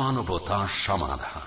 মানবতা সমাধান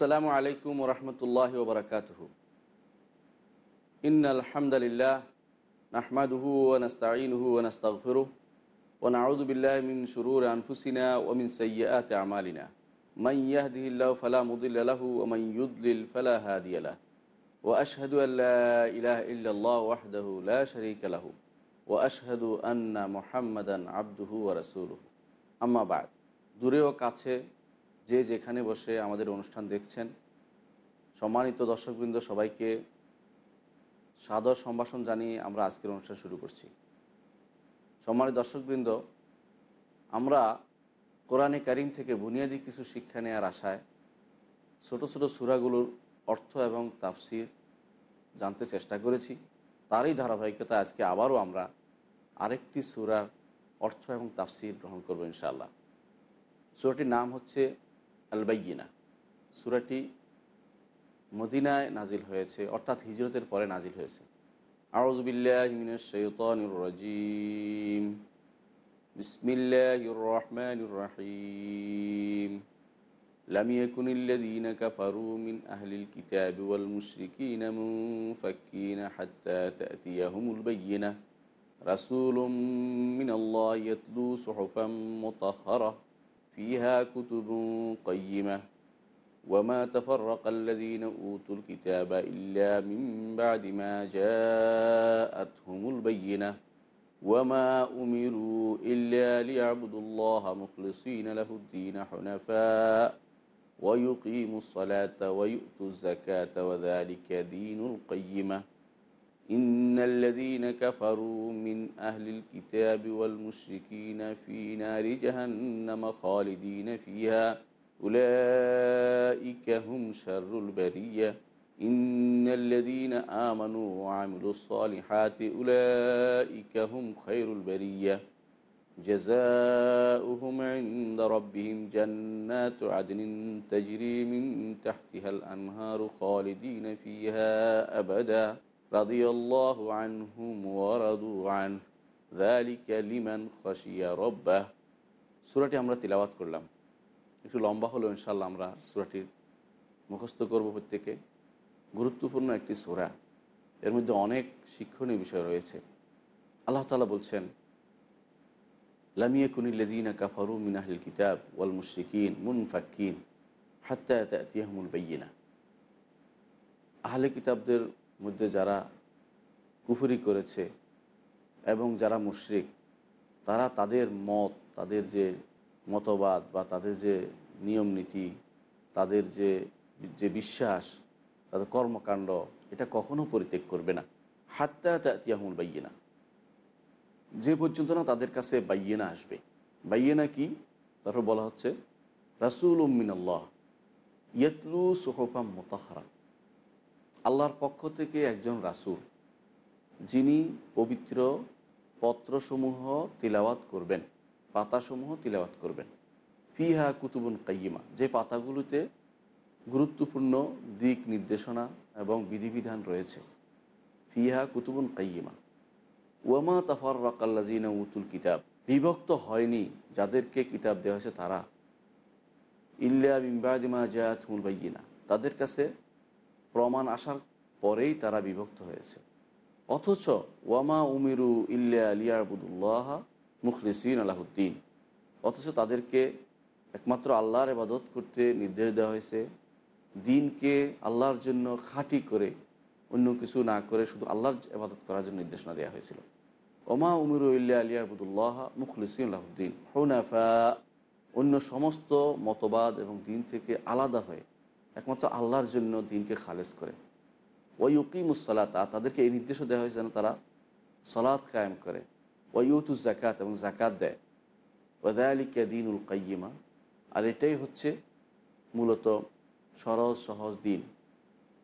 আসসালামু আলাইকুম রহমতুল্লাহ ওবরাকাতহ ইন আলহামদুলিল্লাহ নাহমাদুহু ওনস্তাইনহু ওনস্তাগফিরু ونعوذ بالله من شرور أنفسنا ومن سيئات أعمالنا من يهده الله فلا مضل له ومن يضلل فلا هادي له وأشهد أن لا إله إلا الله وحده لا شريك له وأشهد أن محمدا عبده ورسوله أما بعد দূরেও কাছে যে যেখানে বসে আমাদের অনুষ্ঠান দেখছেন সম্মানিত দর্শকবৃন্দ সবাইকে সাদর সম্ভাষণ জানিয়ে আমরা আজকের অনুষ্ঠান শুরু করছি সম্মানিত দর্শকবৃন্দ আমরা কোরআনে কারিম থেকে বুনিয়াদি কিছু শিক্ষা নেওয়ার আশায় ছোটো ছোটো সুরাগুলোর অর্থ এবং তাফসির জানতে চেষ্টা করেছি তারই ধারাবাহিকতা আজকে আবারও আমরা আরেকটি সুরার অর্থ এবং তাফসির গ্রহণ করবো ইনশাআল্লাহ সুরাটির নাম হচ্ছে আল বাইনা সুরাটি মদিনায় নাজিল হয়েছে অর্থাৎ হিজরতের পরে নাজিল হয়েছে بسم الله الرحمن الرحيم لم يكن الذين كفروا من أهل الكتاب والمشركين منفكين حتى تأتيهم البينة رسول من الله يتلو صحفا مطهرة فيها كتب قيمة وما تفرق الذين أوتوا الكتاب إلا من بعد ما جاءتهم البينة وما أمروا إلا ليعبدوا الله مخلصين له الدين حنفاء ويقيموا الصلاة ويؤتوا الزكاة وذلك دين القيمة إن الذين كفروا من أهل الكتاب والمشركين في نار جهنم خالدين فيها أولئك هم شر البرية إن الذين آمنوا وعملوا الصالحات أولئك هم خير البرية جزاؤهم عند ربهم جنات عدن تجري من تحتها الأنهار خالدين فيها أبداً رضي الله عنهم ورضوا عنه ذلك لمن خشي ربه সুরাটি আমরা তেলাওয়াত করলাম একটু লম্বা হলো ইনশাল্লাহ আমরা সুরাটির মুখস্থ করব প্রত্যেকে গুরুত্বপূর্ণ একটি সুরা এর মধ্যে অনেক শিক্ষণীয় বিষয় রয়েছে আল্লাহ তালা বলছেন লামিয়া লেদিনা কাফারু মিনাহিল কিতাব ওয়াল মুশরিকিন মুনফাক্কিন হাত্তায়াতিয়াহমুল বাইনা আহলে কিতাবদের মধ্যে যারা কুফুরি করেছে এবং যারা মুশরিক তারা তাদের মত তাদের যে মতবাদ বা তাদের যে নিয়ম নীতি তাদের যে যে বিশ্বাস তাদের কর্মকাণ্ড এটা কখনো পরিত্যাগ করবে না হাত্তা তিয়াহুল বাইয়েনা যে পর্যন্ত না তাদের কাছে বাইয়েনা আসবে বাইয়েনা কি তারপর বলা হচ্ছে রাসুল উম্মিনাল্লাহ ইয়তলু সোহফা মোতাহারা আল্লাহর পক্ষ থেকে একজন রাসুল যিনি পবিত্র পত্রসমূহ তিলাওয়াত করবেন পাতাসমূহ তিলাওয়াত করবেন ফিহা কুতুবুন কাইমা যে পাতাগুলোতে গুরুত্বপূর্ণ দিক নির্দেশনা এবং বিধিবিধান রয়েছে ফিহা কুতুবুন কাইমা ওয়ামা তাফার রকাল্লাজিনা উতুল কিতাব বিভক্ত হয়নি যাদেরকে কিতাব দেওয়া হয়েছে তারা ইল্লা বিম্বাদিমা জায়াত হুল বাইনা তাদের কাছে প্রমাণ আসার পরেই তারা বিভক্ত হয়েছে অথচ ওয়ামা উমিরু ইল্লা লিয়াবুদুল্লাহ মুখলিসিন আলাহুদ্দিন অথচ তাদেরকে একমাত্র আল্লাহর এবাদত করতে নির্দেশ দেওয়া হয়েছে দিনকে আল্লাহর জন্য খাঁটি করে অন্য কিছু না করে শুধু আল্লাহর এবাদত করার জন্য নির্দেশনা দেওয়া হয়েছিল ওমা উমিরু ইল্লা আলিয়াবুদুল্লাহ মুখলিসিন আলাহুদ্দিন হৌনাফা অন্য সমস্ত মতবাদ এবং দিন থেকে আলাদা হয়ে একমাত্র আল্লাহর জন্য দিনকে খালেজ করে ওই উকিমুসলাতা তাদেরকে এই নির্দেশও দেওয়া হয়েছে যেন তারা সলাৎ কায়েম করে ওই ইউতু জাকাত এবং জাকাত দেয় ওদায়ালিকা দিন উল কাইমা আর এটাই হচ্ছে মূলত সরল সহজ দিন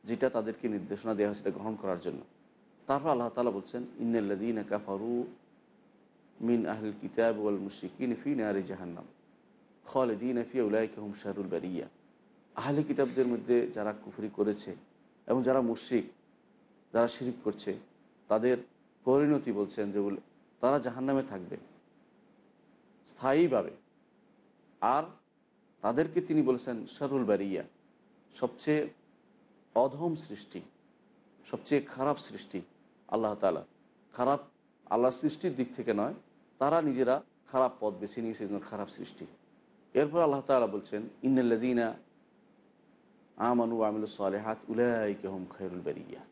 যেটা তাদেরকে নির্দেশনা দেওয়া হয়েছে গ্রহণ করার জন্য তারপর আল্লাহ তালা বলছেন ইন্নাল্লাদিন কাফারু মিন আহল কিতাব মুশিক মুশিকিন ফি নারে জাহান্নাম দিন ফি উলাইক হুম শাহরুল বেরিয়া আহলে কিতাবদের মধ্যে যারা কুফরি করেছে এবং যারা মুশ্রিক যারা শিরিক করছে তাদের পরিণতি বলছেন যে তারা জাহান্নামে থাকবে স্থায়ীভাবে আর তাদেরকে তিনি বলেছেন শারুল বারিয়া সবচেয়ে অধম সৃষ্টি সবচেয়ে খারাপ সৃষ্টি আল্লাহ তালা খারাপ আল্লাহ সৃষ্টির দিক থেকে নয় তারা নিজেরা খারাপ পথ বেছে নিয়েছে খারাপ সৃষ্টি এরপর আল্লাহ তালা বলছেন ইন্নল্লাদিনা আমানু আমিল সালেহাত উলাইকেহম খৈরুল বেরিয়া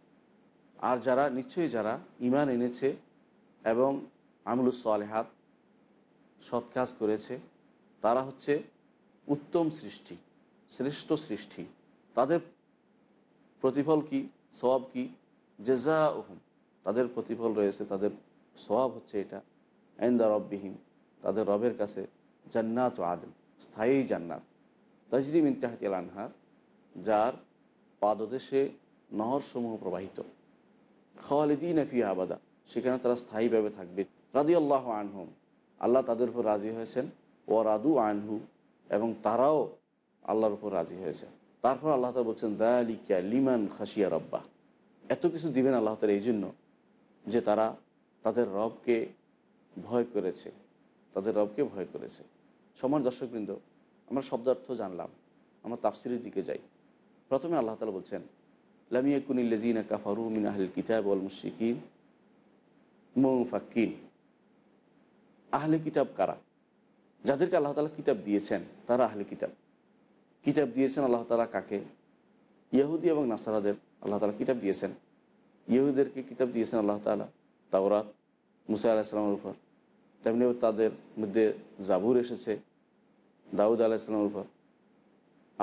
আর যারা নিশ্চয়ই যারা ইমান এনেছে এবং আমিল সালেহাত সৎ কাজ করেছে তারা হচ্ছে উত্তম সৃষ্টি শ্রেষ্ঠ সৃষ্টি তাদের প্রতিফল কি সব কি জেজা ওহম তাদের প্রতিফল রয়েছে তাদের সব হচ্ছে এটা আইন্দা রববিহীন তাদের রবের কাছে জান্নাত ও আদম স্থায়ী জান্নাত তাজরিম ইন্তাহাত আনহার যার পাদদেশে নহরসমূহ প্রবাহিত খাওয়ালিদিন ফিয়া আবাদা সেখানে তারা স্থায়ীভাবে থাকবে রাদি আল্লাহ আনহুম আল্লাহ তাদের উপর রাজি হয়েছেন ও রাদু আনহু এবং তারাও আল্লাহর উপর রাজি হয়েছে তারপর আল্লাহ তালা বলছেন দায়ালিকা লিমান খাসিয়া রব্বা এত কিছু দিবেন আল্লাহ তালা এই জন্য যে তারা তাদের রবকে ভয় করেছে তাদের রবকে ভয় করেছে সমান দর্শকবৃন্দ আমরা শব্দার্থ জানলাম আমরা তাফসিরের দিকে যাই প্রথমে আল্লাহ তালা বলছেন লামিয়াকুনিল্লাজিনা কাফারু মিন আহল কিতাব আল মুশিকিন মুফাক্কিন আহলে কিতাব কারা যাদেরকে আল্লাহ তালা কিতাব দিয়েছেন তারা আহলে কিতাব কিতাব দিয়েছেন আল্লাহ তালা কাকে ইহুদি এবং নাসারাদের আল্লাহ তালা কিতাব দিয়েছেন ইহুদেরকে কিতাব দিয়েছেন আল্লাহ তালা তাওরাত মুসা আলাহিসাল্লামের উপর তেমনিও তাদের মধ্যে জাবুর এসেছে দাউদ আলাহিসাল্লামের উপর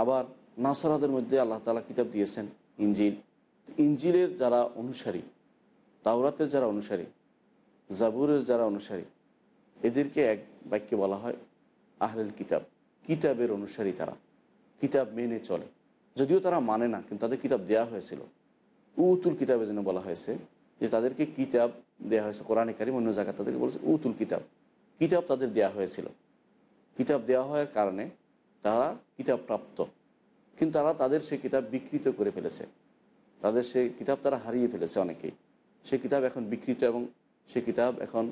আবার নাসারাদের মধ্যে আল্লাহ তালা কিতাব দিয়েছেন ইঞ্জিল ইঞ্জিলের যারা অনুসারী তাওরাতের যারা অনুসারী জাবুরের যারা অনুসারী এদেরকে এক বাক্যে বলা হয় আহলেল কিতাব কিতাবের অনুসারী তারা কিতাব মেনে চলে যদিও তারা মানে না কিন্তু তাদের কিতাব দেয়া হয়েছিল উতুল কিতাবের জন্য বলা হয়েছে যে তাদেরকে কিতাব দেয়া হয়েছে কোরআনে কারিম অন্য জায়গায় তাদেরকে বলেছে উতুল কিতাব কিতাব তাদের দেওয়া হয়েছিল কিতাব দেওয়া হওয়ার কারণে তারা কিতাব প্রাপ্ত কিন্তু তারা তাদের সেই কিতাব বিকৃত করে ফেলেছে তাদের সেই কিতাব তারা হারিয়ে ফেলেছে অনেকেই সে কিতাব এখন বিকৃত এবং সে কিতাব এখন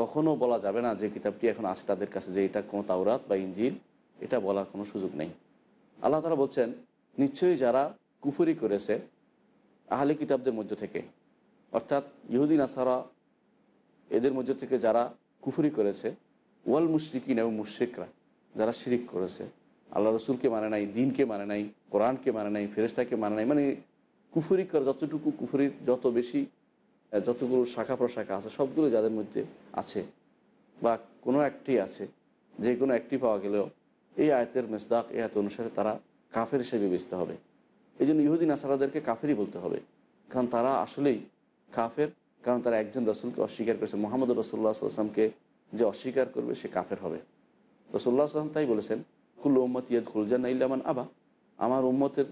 কখনও বলা যাবে না যে কিতাবটি এখন আছে তাদের কাছে যে এটা কোনো তাওরাত বা ইঞ্জিল এটা বলার কোনো সুযোগ নেই আল্লাহ তারা বলছেন নিশ্চয়ই যারা কুফুরি করেছে আহলে কিতাবদের মধ্য থেকে অর্থাৎ ইহুদিন আসারা এদের মধ্য থেকে যারা কুফুরি করেছে ওয়াল মুশ্রিকিন এবং মুশ্রিকরা যারা শিরিক করেছে আল্লাহ রসুলকে মানে নাই দিনকে মানে নাই কোরআনকে মানে নাই ফেরেস্তাকে মানে নাই মানে কুফুরি কর যতটুকু কুফুরির যত বেশি যতগুলো শাখা প্রশাখা আছে সবগুলো যাদের মধ্যে আছে বা কোনো একটি আছে যে কোনো একটি পাওয়া গেলেও এই আয়তের মেসদাক এই আয়ত অনুসারে তারা কাফের হিসেবে বেচতে হবে এই জন্য ইহুদি নাসারাদেরকে কাফেরই বলতে হবে কারণ তারা আসলেই কাফের কারণ তারা একজন রসুলকে অস্বীকার করেছে মোহাম্মদ রসুল্লাহ আসলামকে যে অস্বীকার করবে সে কাফের হবে রসুল্লাহ আসলাম তাই বলেছেন কুল্লু উম্মত ইয়াদ খুলজান ইল্লামান আবা আমার উম্মতের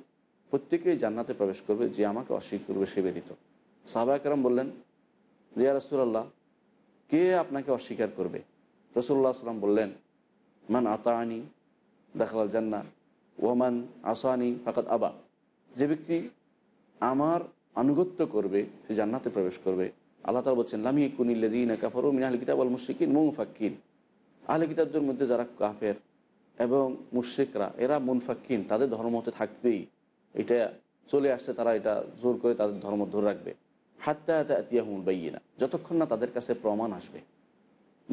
প্রত্যেকেই জান্নাতে প্রবেশ করবে যে আমাকে অস্বীকার করবে সে ব্যতীত সাহবা একরাম বললেন আর রসুল্লাহ কে আপনাকে অস্বীকার করবে রসুল্লাহ আসলাম বললেন মান আতানি দাখাল জান্না ওমান আসানি ফাকাত আবা যে ব্যক্তি আমার আনুগত্য করবে সে জান্নাতে প্রবেশ করবে আল্লাহ তালা বলছেন লামি কুনিল্লা দিন কাফর মিনাহ আল কিতাব আল মুশিকিন মুং ফাক্কিন আহলে কিতাবদের মধ্যে যারা কাফের এবং মুশ্রিকরা এরা মুনফাক্কিন তাদের ধর্ম হতে থাকবেই এটা চলে আসছে তারা এটা জোর করে তাদের ধর্ম ধরে রাখবে হাত্তা হাতে আতিয়াহুল বাইয়েনা যতক্ষণ না তাদের কাছে প্রমাণ আসবে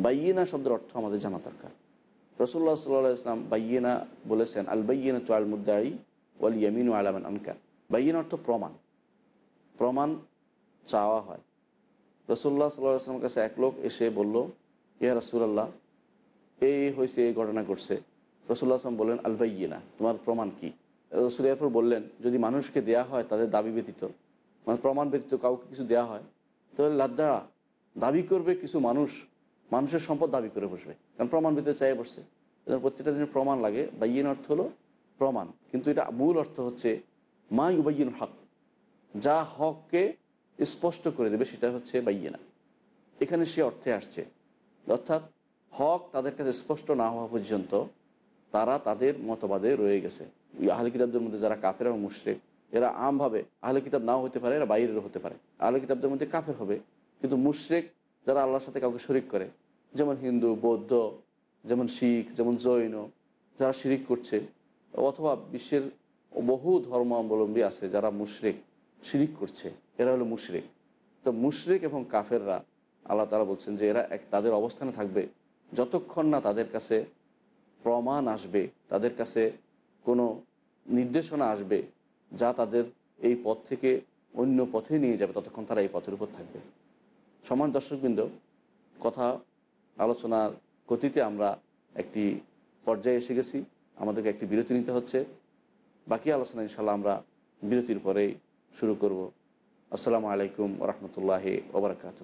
বাইয়েনা শব্দের অর্থ আমাদের জানা দরকার রসুল্লাহ সাল্লাহ ইসলাম বাইয়েনা বলেছেন আল বাইয়িনা তো আল মুদ্দাই ওয়াল ইয়ামিন আলামান আনকার বাইয়িনা অর্থ প্রমাণ প্রমাণ চাওয়া হয় রসুল্লাহ সাল্লাহ আসলামের কাছে এক লোক এসে বলল ইয়া রসুল্লাহ এই হয়েছে এই ঘটনা ঘটছে রসুল্লাহ আসলাম বললেন আলবাইয়েনা তোমার প্রমাণ কি রসুল এরপর বললেন যদি মানুষকে দেয়া হয় তাদের দাবি ব্যতীত মানে প্রমাণ ব্যতীত কাউকে কিছু দেয়া হয় তাহলে লাদ্দারা দাবি করবে কিছু মানুষ মানুষের সম্পদ দাবি করে বসবে কারণ প্রমাণ ব্যতীত চাই বসছে এজন্য প্রত্যেকটা জিনিস প্রমাণ লাগে বাইয়েন অর্থ হলো প্রমাণ কিন্তু এটা মূল অর্থ হচ্ছে মা ইউবাইন হক যা হককে স্পষ্ট করে দেবে সেটা হচ্ছে বাইয়েনা এখানে সে অর্থে আসছে অর্থাৎ হক তাদের কাছে স্পষ্ট না হওয়া পর্যন্ত তারা তাদের মতবাদে রয়ে গেছে ওই আহলে কিতাবদের মধ্যে যারা কাফের এবং মুশ্রেক এরা আমভাবে আহলে কিতাব নাও হতে পারে এরা বাইরেরও হতে পারে আহলে কিতাবদের মধ্যে কাফের হবে কিন্তু মুশ্রেক যারা আল্লাহর সাথে কাউকে শরিক করে যেমন হিন্দু বৌদ্ধ যেমন শিখ যেমন জৈন যারা শিরিক করছে অথবা বিশ্বের বহু ধর্মাবলম্বী আছে যারা মুশরেক শিরিক করছে এরা হলো মুশরেক তো মুশরেক এবং কাফেররা আল্লাহ তালা বলছেন যে এরা এক তাদের অবস্থানে থাকবে যতক্ষণ না তাদের কাছে প্রমাণ আসবে তাদের কাছে কোনো নির্দেশনা আসবে যা তাদের এই পথ থেকে অন্য পথে নিয়ে যাবে ততক্ষণ তারা এই পথের উপর থাকবে সমান দর্শকবৃন্দ কথা আলোচনার গতিতে আমরা একটি পর্যায়ে এসে গেছি আমাদেরকে একটি বিরতি নিতে হচ্ছে বাকি আলোচনা ইনশাল্লাহ আমরা বিরতির পরেই শুরু করব আসসালামু আলাইকুম রহমতুল্লাহ ওবরাকাতু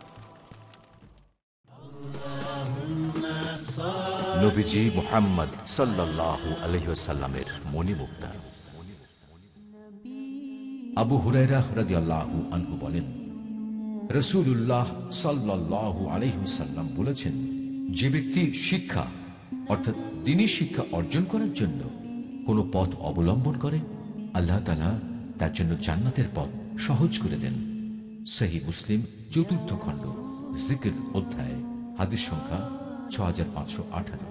নবীজি মোহাম্মদ সাল্লাহ আবু হুরাইরা আল্লাহ আনহু বলেন রসুল্লাহ সাল্লাহ বলেছেন যে ব্যক্তি শিক্ষা অর্থাৎ দিনী শিক্ষা অর্জন করার জন্য কোনো পথ অবলম্বন করে আল্লাহ তালা তার জন্য জান্নাতের পথ সহজ করে দেন সেহি মুসলিম চতুর্থ খণ্ড জিকির অধ্যায় হাদিস সংখ্যা ছ হাজার পাঁচশো আঠারো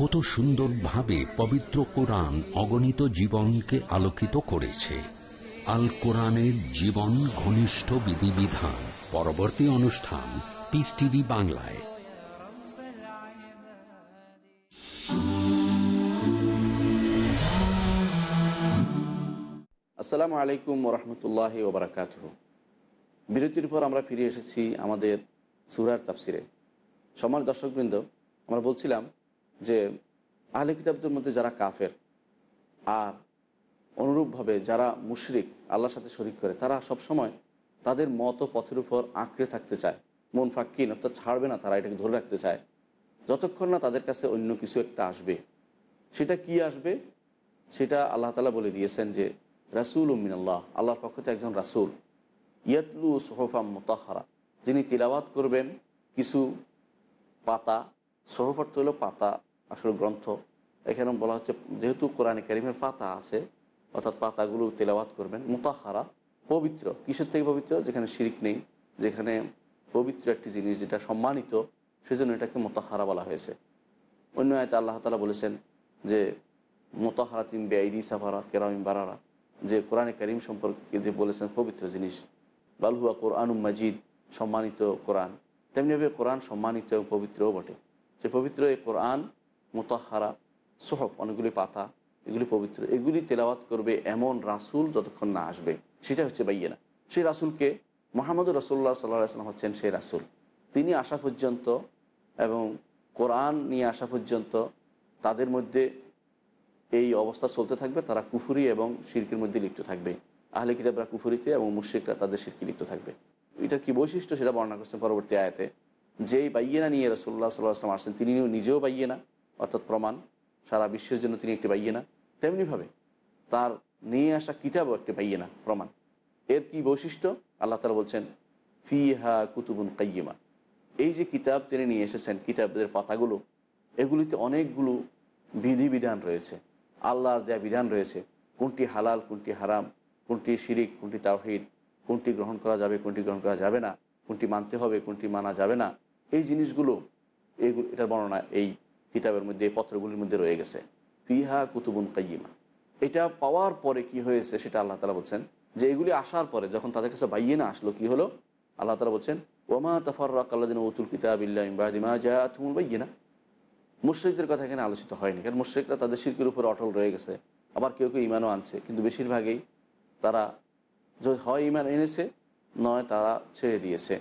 কত সুন্দরভাবে পবিত্র কোরআন অগণিত জীবনকে আলোকিত করেছে আল কোরআনের জীবন ঘনিষ্ঠ বিধিবিধান পরবর্তী অনুষ্ঠান পিস টিভি বাংলায় আসসালামু আলাইকুম রহমতুল্লাহ ওবরাকাত বিরতির পর আমরা ফিরে এসেছি আমাদের সুরার তাফসিরে সমার দর্শকবৃন্দ আমরা বলছিলাম যে আহলে কিতাবদের মধ্যে যারা কাফের আর অনুরূপভাবে যারা মুশরিক আল্লাহর সাথে শরিক করে তারা সবসময় তাদের মত পথের উপর আঁকড়ে থাকতে চায় মন ফাক্কিন অর্থাৎ ছাড়বে না তারা এটাকে ধরে রাখতে চায় যতক্ষণ না তাদের কাছে অন্য কিছু একটা আসবে সেটা কি আসবে সেটা আল্লাহ তালা বলে দিয়েছেন যে রাসুল উমিনাল্লাহ আল্লাহর পক্ষ থেকে একজন রাসুল ইয়াতলু সোহফাম মোতাহারা যিনি তিলাবাত করবেন কিছু পাতা সোহফার অর্থ হলো পাতা আসল গ্রন্থ এখানে বলা হচ্ছে যেহেতু কোরআনে কারিমের পাতা আছে অর্থাৎ পাতাগুলো তেলাওয়াত করবেন মোতাহারা পবিত্র কিসের থেকে পবিত্র যেখানে শিরিক নেই যেখানে পবিত্র একটি জিনিস যেটা সম্মানিত সেজন্য এটাকে মোতাহারা বলা হয়েছে অন্য আয়তা আল্লাহ তালা বলেছেন যে মোতাহারা তিন বেআইদি সাফারা কেরামিম বারারা যে কোরআনে করিম সম্পর্কে যে বলেছেন পবিত্র জিনিস বালহুয়া কোরআনুম মাজিদ সম্মানিত কোরআন তেমনিভাবে কোরআন সম্মানিত এবং পবিত্রও বটে সে পবিত্র এই কোরআন মোতাহারা সোহব অনেকগুলি পাতা এগুলি পবিত্র এগুলি তেলাওয়াত করবে এমন রাসুল যতক্ষণ না আসবে সেটা হচ্ছে বাইয়েনা সেই রাসুলকে মোহাম্মদ রসোল্লা সাল্লাহ আসলাম হচ্ছেন সেই রাসুল তিনি আসা পর্যন্ত এবং কোরআন নিয়ে আসা পর্যন্ত তাদের মধ্যে এই অবস্থা চলতে থাকবে তারা কুফুরি এবং শিরকির মধ্যে লিপ্ত থাকবে আহলে কিতাবরা কুফুরিতে এবং মুর্শিকরা তাদের শিরকি লিপ্ত থাকবে এটার কি বৈশিষ্ট্য সেটা বর্ণনা করছেন পরবর্তী আয়াতে যেই বাইয়েনা নিয়ে রসোল্লা সাল্লাহ আসলাম আসছেন তিনি নিজেও বাইয়েনা অর্থাৎ প্রমাণ সারা বিশ্বের জন্য তিনি একটি বাইয়ে না তেমনিভাবে তার নিয়ে আসা কিতাবও একটি বাইয়ে না প্রমাণ এর কি বৈশিষ্ট্য আল্লাহ তালা বলছেন ফি হা কুতুবুন কাইয়েমা এই যে কিতাব তিনি নিয়ে এসেছেন কিতাবের পাতাগুলো এগুলিতে অনেকগুলো বিধিবিধান রয়েছে আল্লাহর দেয়া বিধান রয়েছে কোনটি হালাল কোনটি হারাম কোনটি শিরিক কোনটি তাওহিদ কোনটি গ্রহণ করা যাবে কোনটি গ্রহণ করা যাবে না কোনটি মানতে হবে কোনটি মানা যাবে না এই জিনিসগুলো এগুলো এটার বর্ণনা এই কিতাবের মধ্যে এই পত্রগুলির মধ্যে রয়ে গেছে ফিহা কুতুবুন কাইমা এটা পাওয়ার পরে কি হয়েছে সেটা আল্লাহ তালা বলছেন যে এগুলি আসার পরে যখন তাদের কাছে বাইয়ে না আসলো কি হলো আল্লাহ তালা বলছেন ওমা তফাররাক আল্লাদিন উতুল কিতাব ইল্লাহিমা যা তুমুল বাইয়ে না মুশ্রিকদের কথা এখানে আলোচিত হয়নি কারণ মুশ্রিকরা তাদের শিল্পের উপর অটল রয়ে গেছে আবার কেউ কেউ ইমানও আনছে কিন্তু বেশিরভাগই তারা হয় ইমান এনেছে নয় তারা ছেড়ে দিয়েছে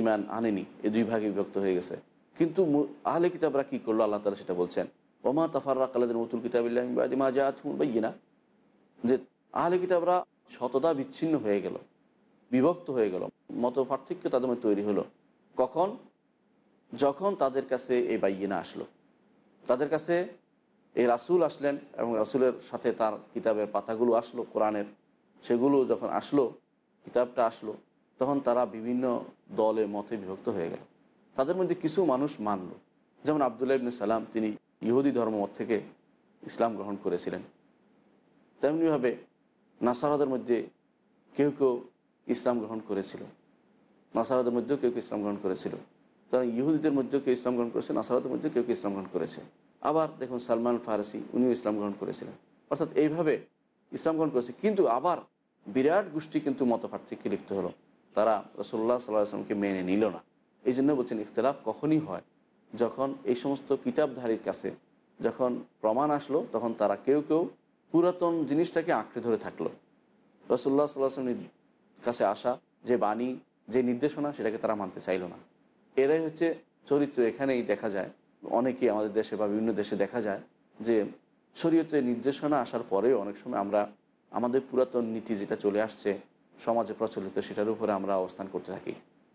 ইমান আনেনি এই দুই ভাগে বিভক্ত হয়ে গেছে কিন্তু আহলে কিতাবরা কী করলো আল্লাহ তালা সেটা বলছেন ওমা তাফাররা কালাদের মতুল কিতাবিল্লাহিমা জাহাতুন না যে আহলে কিতাবরা শতদা বিচ্ছিন্ন হয়ে গেল বিভক্ত হয়ে গেল মত পার্থক্য তাদের মধ্যে তৈরি হলো কখন যখন তাদের কাছে এই না আসলো তাদের কাছে এই রাসুল আসলেন এবং রাসুলের সাথে তার কিতাবের পাতাগুলো আসলো কোরআনের সেগুলো যখন আসলো কিতাবটা আসলো তখন তারা বিভিন্ন দলে মতে বিভক্ত হয়ে গেল তাদের মধ্যে কিছু মানুষ মানল যেমন আবদুল্লাহ ইবনে সালাম তিনি ইহুদি ধর্ম থেকে ইসলাম গ্রহণ করেছিলেন তেমনিভাবে নাসারাদের মধ্যে কেউ কেউ ইসলাম গ্রহণ করেছিল নাসারাদের মধ্যেও কেউ কেউ ইসলাম গ্রহণ করেছিল তারা ইহুদিদের মধ্যেও কেউ ইসলাম গ্রহণ করেছে নাসারাদের মধ্যেও কেউ কেউ ইসলাম গ্রহণ করেছে আবার দেখুন সালমান ফারসি উনিও ইসলাম গ্রহণ করেছিলেন অর্থাৎ এইভাবে ইসলাম গ্রহণ করেছে কিন্তু আবার বিরাট গোষ্ঠী কিন্তু মতপার্থক্যে লিপ্ত হলো তারা রসল্লাহ সাল্লাহ আসলামকে মেনে নিল না এই জন্য বলছেন ইফতলাফ কখনই হয় যখন এই সমস্ত কিতাবধারীর কাছে যখন প্রমাণ আসলো তখন তারা কেউ কেউ পুরাতন জিনিসটাকে আঁকড়ে ধরে থাকলো রসুল্লাহ সাল্লাহমের কাছে আসা যে বাণী যে নির্দেশনা সেটাকে তারা মানতে চাইল না এরাই হচ্ছে চরিত্র এখানেই দেখা যায় অনেকেই আমাদের দেশে বা বিভিন্ন দেশে দেখা যায় যে শরীয়তের নির্দেশনা আসার পরেও অনেক সময় আমরা আমাদের পুরাতন নীতি যেটা চলে আসছে সমাজে প্রচলিত সেটার উপরে আমরা অবস্থান করতে থাকি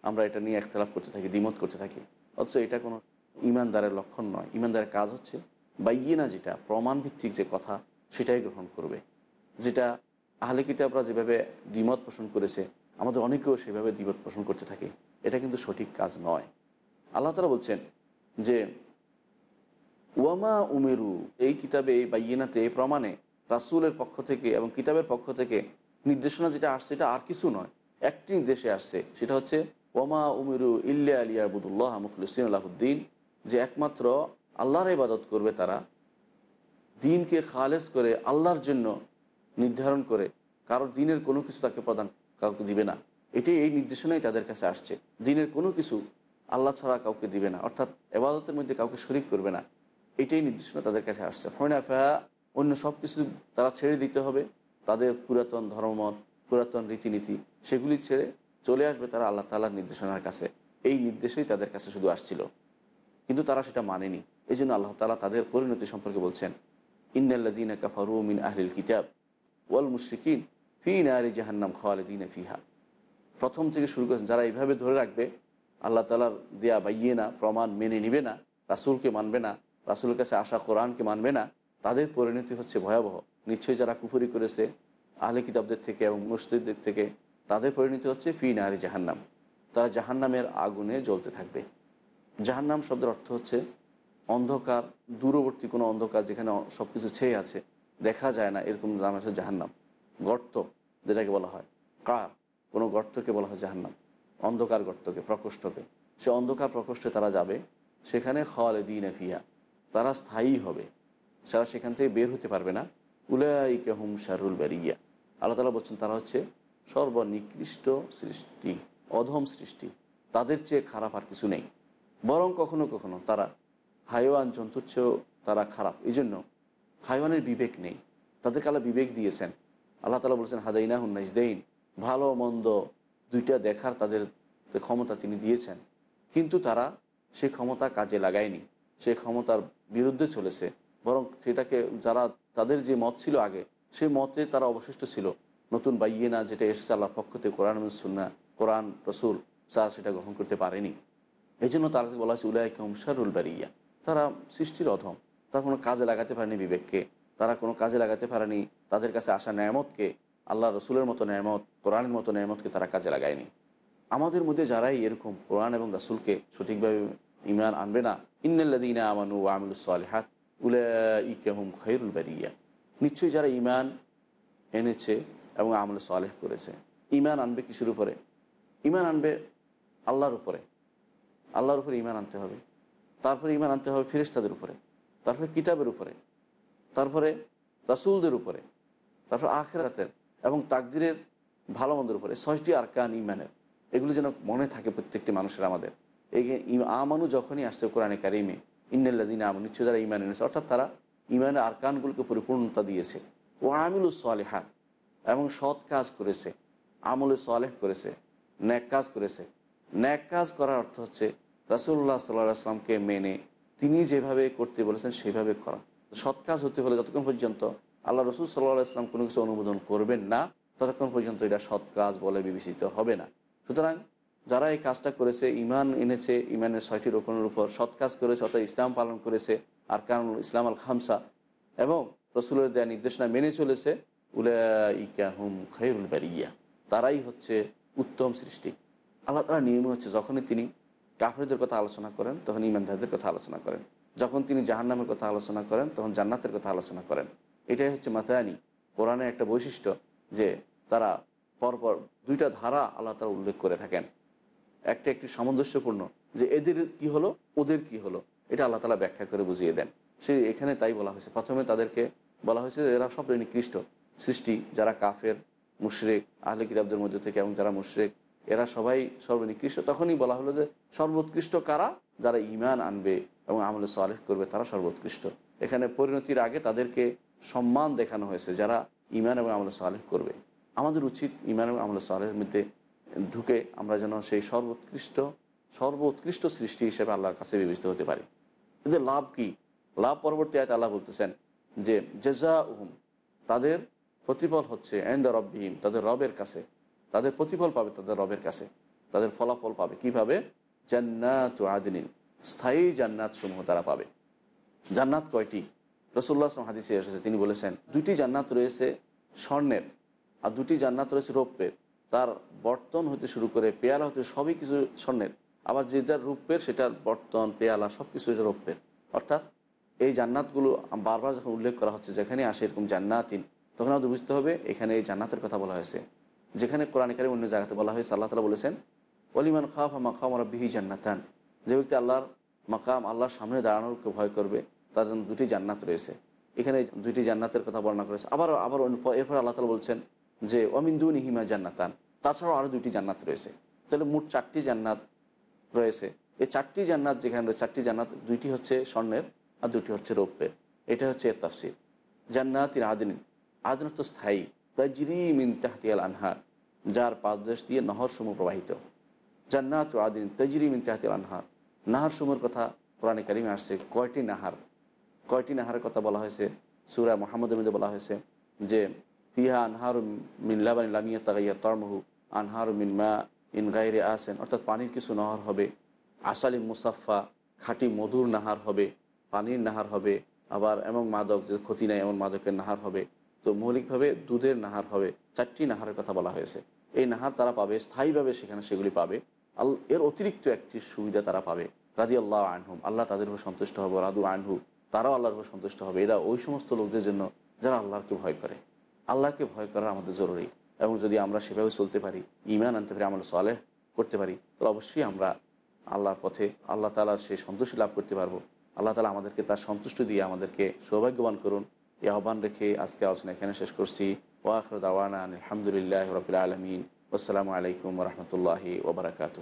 আমরা এটা নিয়ে একতলাপ করতে থাকি দ্বিমত করতে থাকি অথচ এটা কোনো ইমানদারের লক্ষণ নয় ইমানদারের কাজ হচ্ছে না যেটা প্রমাণ ভিত্তিক যে কথা সেটাই গ্রহণ করবে যেটা আহলে কিতাবরা যেভাবে দ্বিমত পোষণ করেছে আমাদের অনেকেও সেভাবে দ্বিমত পোষণ করতে থাকে এটা কিন্তু সঠিক কাজ নয় আল্লাহ তালা বলছেন যে ওয়ামা উমেরু এই কিতাবে এই ইয়েনাতে এই প্রমাণে রাসুলের পক্ষ থেকে এবং কিতাবের পক্ষ থেকে নির্দেশনা যেটা আসছে এটা আর কিছু নয় একটি নির্দেশে আসছে সেটা হচ্ছে ওমা উমিরু ইল্লা আলিয়াবুদুল্লাহ মুখলিসিন আলাহুদ্দিন যে একমাত্র আল্লাহর ইবাদত করবে তারা দিনকে খালেস করে আল্লাহর জন্য নির্ধারণ করে কারোর দিনের কোনো কিছু তাকে প্রদান কাউকে দিবে না এটাই এই নির্দেশনাই তাদের কাছে আসছে দিনের কোনো কিছু আল্লাহ ছাড়া কাউকে দিবে না অর্থাৎ এবাদতের মধ্যে কাউকে শরিক করবে না এটাই নির্দেশনা তাদের কাছে আসছে ফা অন্য সব কিছু তারা ছেড়ে দিতে হবে তাদের পুরাতন ধর্মমত পুরাতন রীতিনীতি সেগুলি ছেড়ে চলে আসবে তারা আল্লাহ তালার নির্দেশনার কাছে এই নির্দেশই তাদের কাছে শুধু আসছিল কিন্তু তারা সেটা মানেনি এই জন্য আল্লাহ তালা তাদের পরিণতি সম্পর্কে বলছেন ইন্নাল্লাদিন কাফারু মিন আহলিল কিতাব ওয়াল মুশরিকিন ফি নারি জাহান্নাম খাওয়ালিদিন ফিহা প্রথম থেকে শুরু করেছেন যারা এইভাবে ধরে রাখবে আল্লাহ তালার দেয়া বাইয়ে না প্রমাণ মেনে নিবে না রাসুলকে মানবে না রাসুলের কাছে আশা কোরআনকে মানবে না তাদের পরিণতি হচ্ছে ভয়াবহ নিশ্চয়ই যারা কুফুরি করেছে আহলে কিতাবদের থেকে এবং মুসলিদদের থেকে তাদের পরিণতি হচ্ছে ফি নারী জাহান্নাম তারা জাহান্নামের আগুনে জ্বলতে থাকবে জাহান্নাম শব্দের অর্থ হচ্ছে অন্ধকার দূরবর্তী কোনো অন্ধকার যেখানে সব কিছু ছেয়ে আছে দেখা যায় না এরকম নাম আছে জাহান্নাম গর্ত যেটাকে বলা হয় কার কোনো গর্তকে বলা হয় জাহান্নাম অন্ধকার গর্তকে প্রকোষ্ঠকে সে অন্ধকার প্রকোষ্ঠে তারা যাবে সেখানে খালেদিন ফিয়া তারা স্থায়ী হবে সারা সেখান থেকে বের হতে পারবে না উলাইকে হুম শারুল বেরিয়া আল্লাহ তালা বলছেন তারা হচ্ছে সর্বনিকৃষ্ট সৃষ্টি অধম সৃষ্টি তাদের চেয়ে খারাপ আর কিছু নেই বরং কখনো কখনো তারা হাইওয়ান জন্তুর চেয়েও তারা খারাপ এই জন্য হাইওয়ানের বিবেক নেই তাদেরকে আল্লাহ বিবেক দিয়েছেন আল্লাহ তালা বলেছেন হাদাইনা হুন্নাইজদেইন ভালো মন্দ দুইটা দেখার তাদের ক্ষমতা তিনি দিয়েছেন কিন্তু তারা সেই ক্ষমতা কাজে লাগায়নি সে ক্ষমতার বিরুদ্ধে চলেছে বরং সেটাকে যারা তাদের যে মত ছিল আগে সেই মতে তারা অবশিষ্ট ছিল নতুন বাইয়েনা যেটা এসেছে আল্লাহ পক্ষ থেকে কোরআন সুন্না কোরআন রসুল তারা সেটা গ্রহণ করতে পারেনি এই জন্য তারা বলা হয়েছে উলায়কে হুমসারুল বারিয়া তারা সৃষ্টির অধম তারা কোনো কাজে লাগাতে পারেনি বিবেককে তারা কোনো কাজে লাগাতে পারেনি তাদের কাছে আসা ন্যামতকে আল্লাহ রসুলের মতো ন্যামত কোরআনের মতো ন্যামতকে তারা কাজে লাগায়নি আমাদের মধ্যে যারাই এরকম কোরআন এবং রাসুলকে সঠিকভাবে ইমান আনবে না ইন্নাল্লাদিনা আমানু আমলুসালেহাত উলায় হুম খৈরুল বেরিয়া নিশ্চয়ই যারা ইমান এনেছে এবং আমলে সালেহ করেছে ইমান আনবে কিসের উপরে ইমান আনবে আল্লাহর উপরে আল্লাহর উপরে ইমান আনতে হবে তারপরে ইমান আনতে হবে ফিরিস্তাদের উপরে তারপরে কিতাবের উপরে তারপরে রাসুলদের উপরে তারপর আখেরাতের এবং তাকদিরের ভালো মন্দের উপরে ছয়টি কান ইমানের এগুলো যেন মনে থাকে প্রত্যেকটি মানুষের আমাদের এই আমানু যখনই আসছে কোরআনে কারিমে ইন্নাল্লাদিন আম নিশ্চয় যারা ইমান এনেছে অর্থাৎ তারা ইমানের কানগুলোকে পরিপূর্ণতা দিয়েছে ও আমিলুস সালেহাত এবং সৎ কাজ করেছে আমলে সোয়ালেহ করেছে ন্যাক কাজ করেছে ন্যাক কাজ করার অর্থ হচ্ছে রাসুল্লাহ সাল্লাহ আসলামকে মেনে তিনি যেভাবে করতে বলেছেন সেভাবে করা সৎ কাজ হতে হলে যতক্ষণ পর্যন্ত আল্লাহ রসুল সাল্লাহ আসলাম কোনো কিছু অনুমোদন করবেন না ততক্ষণ পর্যন্ত এটা সৎ কাজ বলে বিবেচিত হবে না সুতরাং যারা এই কাজটা করেছে ইমান এনেছে ইমানের ছয়টি রোকনের উপর সৎ কাজ করেছে অর্থাৎ ইসলাম পালন করেছে আর কারণ ইসলাম আল খামসা এবং রসুলের দেয়া নির্দেশনা মেনে চলেছে উলাইকাহুম খৈরুল বারিয়া তারাই হচ্ছে উত্তম সৃষ্টি আল্লাহ তালা নিয়ম হচ্ছে যখনই তিনি কাফরিদের কথা আলোচনা করেন তখন ইমানদারদের কথা আলোচনা করেন যখন তিনি জাহান্নামের কথা আলোচনা করেন তখন জান্নাতের কথা আলোচনা করেন এটাই হচ্ছে মাথায়ানি কোরআনের একটা বৈশিষ্ট্য যে তারা পরপর দুইটা ধারা আল্লাহ তারা উল্লেখ করে থাকেন একটা একটি সামঞ্জস্যপূর্ণ যে এদের কি হলো ওদের কি হলো এটা আল্লাহ তালা ব্যাখ্যা করে বুঝিয়ে দেন সে এখানে তাই বলা হয়েছে প্রথমে তাদেরকে বলা হয়েছে যে এরা সব নিকৃষ্ট সৃষ্টি যারা কাফের মুশরেক আহলে কিতাবদের মধ্যে থেকে এবং যারা মুশরেক এরা সবাই সর্বনিকৃষ্ট তখনই বলা হলো যে সর্বোৎকৃষ্ট কারা যারা ইমান আনবে এবং আমলে সালেহ করবে তারা সর্বোৎকৃষ্ট এখানে পরিণতির আগে তাদেরকে সম্মান দেখানো হয়েছে যারা ইমান এবং আমলে সালেহ করবে আমাদের উচিত ইমান এবং আমলে সালেহের মধ্যে ঢুকে আমরা যেন সেই সর্বোৎকৃষ্ট সর্বোৎকৃষ্ট সৃষ্টি হিসেবে আল্লাহর কাছে বিবেচিত হতে পারি কিন্তু লাভ কি লাভ পরবর্তী আয়তে আল্লাহ বলতেছেন যে জেজা উহম তাদের প্রতিফল হচ্ছে এন্দা রব্বিহীন তাদের রবের কাছে তাদের প্রতিফল পাবে তাদের রবের কাছে তাদের ফলাফল পাবে কিভাবে জান্নাত আদিন স্থায়ী জান্নাত সমূহ তারা পাবে জান্নাত কয়টি রসুল্লাহ হাদিসে এসেছে তিনি বলেছেন দুটি জান্নাত রয়েছে স্বর্ণের আর দুটি জান্নাত রয়েছে রৌপ্যের তার বর্তন হতে শুরু করে পেয়ালা হতে সবই কিছু স্বর্ণের আবার যে যার রূপের সেটার বর্তন পেয়ালা সব কিছু রৌপ্যের অর্থাৎ এই জান্নাতগুলো বারবার যখন উল্লেখ করা হচ্ছে যেখানে আসে এরকম জান্নাতিন তখন আমাদের বুঝতে হবে এখানে এই জান্নাতের কথা বলা হয়েছে যেখানে কোরআন অন্য জায়গাতে বলা হয়েছে আল্লাহ তালা বলেছেন অলিমান খাফ মাকাম রব্বিহি জান্নাতান যে ব্যক্তি আল্লাহর মাকাম আল্লাহর সামনে দাঁড়ানোরকে ভয় করবে তার জন্য দুটি জান্নাত রয়েছে এখানে দুইটি জান্নাতের কথা বর্ণনা করেছে আবার আবার এরপর আল্লাহ তালা বলছেন যে অমিন্দু নিহিমা জান্নাতান তাছাড়াও আরও দুইটি জান্নাত রয়েছে তাহলে মোট চারটি জান্নাত রয়েছে এই চারটি জান্নাত যেখানে রয়েছে চারটি জান্নাত দুইটি হচ্ছে স্বর্ণের আর দুটি হচ্ছে রৌপ্যের এটা হচ্ছে এর তাফসির জান্নাত ইন আদিন আদনা স্থায়ী তাজরি মিন আনহার যার পাদদেশ দিয়ে সমূহ প্রবাহিত জান্নাত ও আদিন তাজরি মিন তাহতিয়াল আনহার সমূহের কথা পুরাণে কারিমে আসছে কয়টি নাহার কয়টি নাহারের কথা বলা হয়েছে সুরা মোহাম্মদ মধ্যে বলা হয়েছে যে ফিহা আনহার মিল্লাবান লামিয়া তাগাইয়া তরমহু আনহার মিন মা ইন গাইরে আসেন অর্থাৎ পানির কিছু নহর হবে আসালি মুসাফা খাঁটি মধুর নাহার হবে পানির নাহার হবে আবার এমন মাদক যে ক্ষতি নেয় এমন মাদকের নাহার হবে তো মৌলিকভাবে দুধের নাহার হবে চারটি নাহারের কথা বলা হয়েছে এই নাহার তারা পাবে স্থায়ীভাবে সেখানে সেগুলি পাবে আল এর অতিরিক্ত একটি সুবিধা তারা পাবে রাজি আল্লাহ আনহুম আল্লাহ তাদের উপর সন্তুষ্ট হবে রাদু আনহু তারাও আল্লাহর উপর সন্তুষ্ট হবে এরা ওই সমস্ত লোকদের জন্য যারা আল্লাহকে ভয় করে আল্লাহকে ভয় করা আমাদের জরুরি এবং যদি আমরা সেভাবে চলতে পারি ইমান আনতে পারি আমরা সালেহ করতে পারি তাহলে অবশ্যই আমরা আল্লাহর পথে আল্লাহ তালা সে সন্তুষ্টি লাভ করতে পারবো আল্লাহ তালা আমাদেরকে তার সন্তুষ্ট দিয়ে আমাদেরকে সৌভাগ্যবান করুন এই আহ্বান রেখে আজকে আলোচনা এখানে শেষ করছি ওয়াখর দাওয়ান আলহামদুলিল্লাহ রবিল আলমিন আসসালামু আলাইকুম রহমতুল্লাহি ওবরাকাতু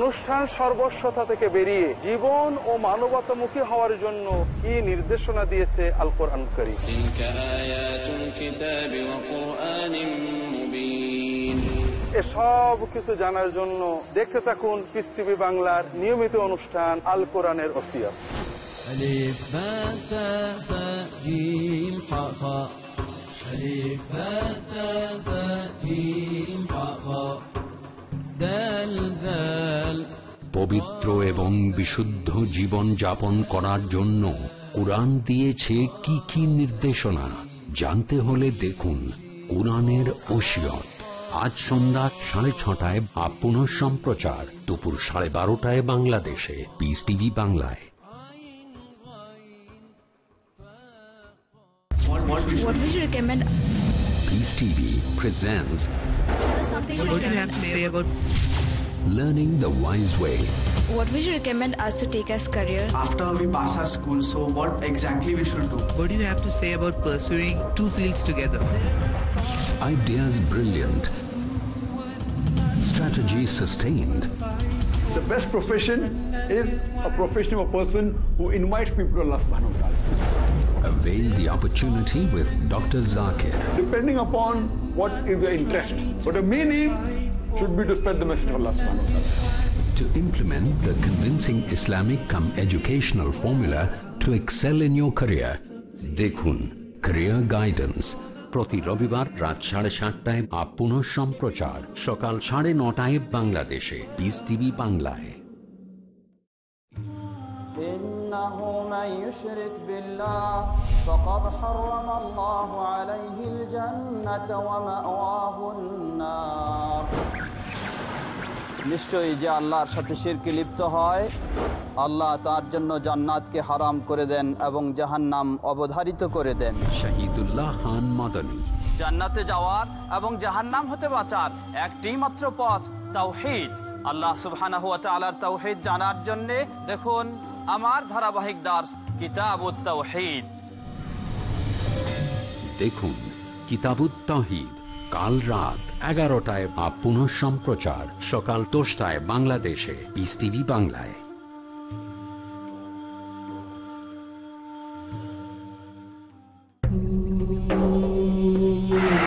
অনুষ্ঠান সর্বস্বতা থেকে বেরিয়ে জীবন ও মানবতামুখী হওয়ার জন্য কি নির্দেশনা দিয়েছে আল কোরআন করি সব কিছু জানার জন্য দেখতে থাকুন পিস টিভি বাংলার নিয়মিত অনুষ্ঠান আল কোরআনের অসিয়া পবিত্র এবং বিশুদ্ধ জীবন যাপন করার জন্য কোরআন দিয়েছে কি কি নির্দেশনা জানতে হলে দেখুন কোরআনের ওসিয়ত আজ সন্ধ্যা সাড়ে ছটায় বা পুনঃ সম্প্রচার দুপুর সাড়ে বারোটায় বাংলাদেশে পিস টিভি বাংলায় What would you recommend? Peace TV presents What do you have to say about learning the wise way? What would you recommend us to take as career? After we pass our school, so what exactly we should do? What do you have to say about pursuing two fields together? Ideas brilliant. Strategy sustained. The best profession is a profession of a person who invites people to Allah subhanahu wa ta'ala. Avail the opportunity with Dr. Zakir. Depending upon what is your interest. But the meaning should be to spread the message of Allah subhanahu wa ta'ala. To implement the convincing Islamic come educational formula to excel in your career, Dekhun, Career Guidance, প্রতি রবিবার রাত সাড়ে সাতটায় বা পুনঃ সম্প্রচার সকাল সাড়ে নটায় বাংলাদেশে বিস টিভি বাংলায় الله নিশ্চয়ই যে আল্লাহর সাথে শিরকে লিপ্ত হয় আল্লাহ তার জন্য জান্নাতকে হারাম করে দেন এবং নাম অবধারিত করে দেন শাহিদুল্লাহ খান মাদানী জান্নাতে যাওয়ার এবং নাম হতে বাঁচার একটি মাত্র পথ তাওহিদ আল্লাহ সুবহানাহু ওয়া তাআলার তাওহিদ জানার জন্য দেখুন আমার ধারাবাহিক দাস কিতাবুত তাওহিদ দেখুন কিতাবুত তাওহিদ কাল রাত এগারোটায় বা পুনঃ সম্প্রচার সকাল দশটায় বাংলাদেশে বিস টিভি বাংলায়